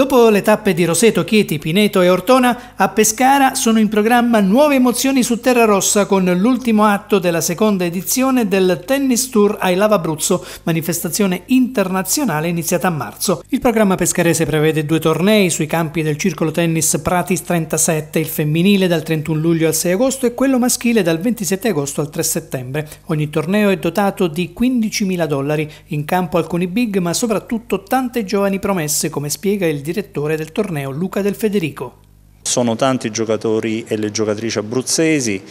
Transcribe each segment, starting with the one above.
Dopo le tappe di Roseto, Chieti, Pineto e Ortona, a Pescara sono in programma nuove emozioni su Terra Rossa con l'ultimo atto della seconda edizione del Tennis Tour ai Lava Abruzzo, manifestazione internazionale iniziata a marzo. Il programma pescarese prevede due tornei sui campi del circolo tennis Pratis 37, il femminile dal 31 luglio al 6 agosto e quello maschile dal 27 agosto al 3 settembre. Ogni torneo è dotato di 15.000 dollari, in campo alcuni big ma soprattutto tante giovani promesse come spiega il direttore del torneo Luca Del Federico. Sono tanti i giocatori e le giocatrici abruzzesi,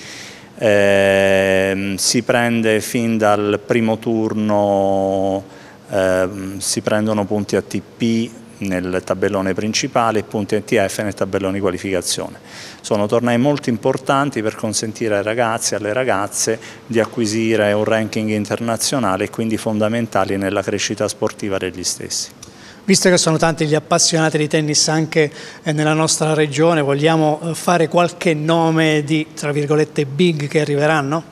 eh, si prende fin dal primo turno, eh, si prendono punti ATP nel tabellone principale e punti ATF nel tabellone di qualificazione. Sono tornei molto importanti per consentire ai ragazzi e alle ragazze di acquisire un ranking internazionale e quindi fondamentali nella crescita sportiva degli stessi. Visto che sono tanti gli appassionati di tennis anche eh, nella nostra regione, vogliamo eh, fare qualche nome di, tra virgolette, big che arriveranno?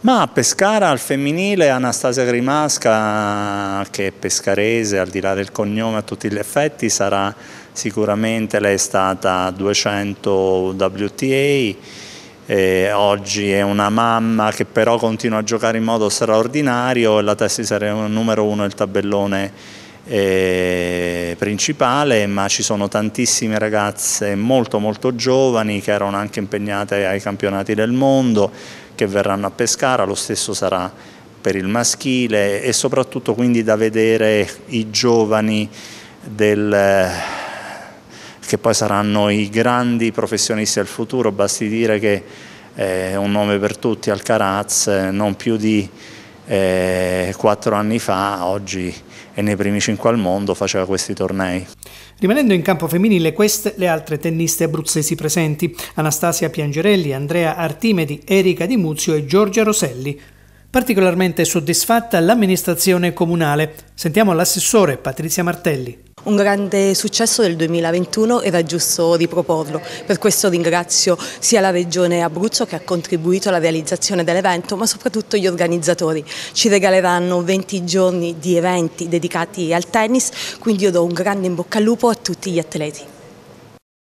Ma Pescara al femminile Anastasia Grimasca, che è pescarese, al di là del cognome a tutti gli effetti, sarà sicuramente, lei è stata 200 WTA, e oggi è una mamma che però continua a giocare in modo straordinario la testa sarà numero uno del tabellone eh, principale, ma ci sono tantissime ragazze molto molto giovani che erano anche impegnate ai campionati del mondo, che verranno a Pescara, lo stesso sarà per il maschile e soprattutto quindi da vedere i giovani del, che poi saranno i grandi professionisti del futuro, basti dire che eh, un nome per tutti, Alcaraz, non più di eh, quattro anni fa, oggi è nei primi cinque al mondo, faceva questi tornei. Rimanendo in campo femminile, queste le altre tenniste abruzzesi presenti, Anastasia Piangerelli, Andrea Artimedi, Erika Di Muzio e Giorgia Roselli. Particolarmente soddisfatta l'amministrazione comunale. Sentiamo l'assessore Patrizia Martelli un grande successo del 2021 era giusto riproporlo. Per questo ringrazio sia la Regione Abruzzo che ha contribuito alla realizzazione dell'evento, ma soprattutto gli organizzatori. Ci regaleranno 20 giorni di eventi dedicati al tennis, quindi io do un grande in bocca al lupo a tutti gli atleti.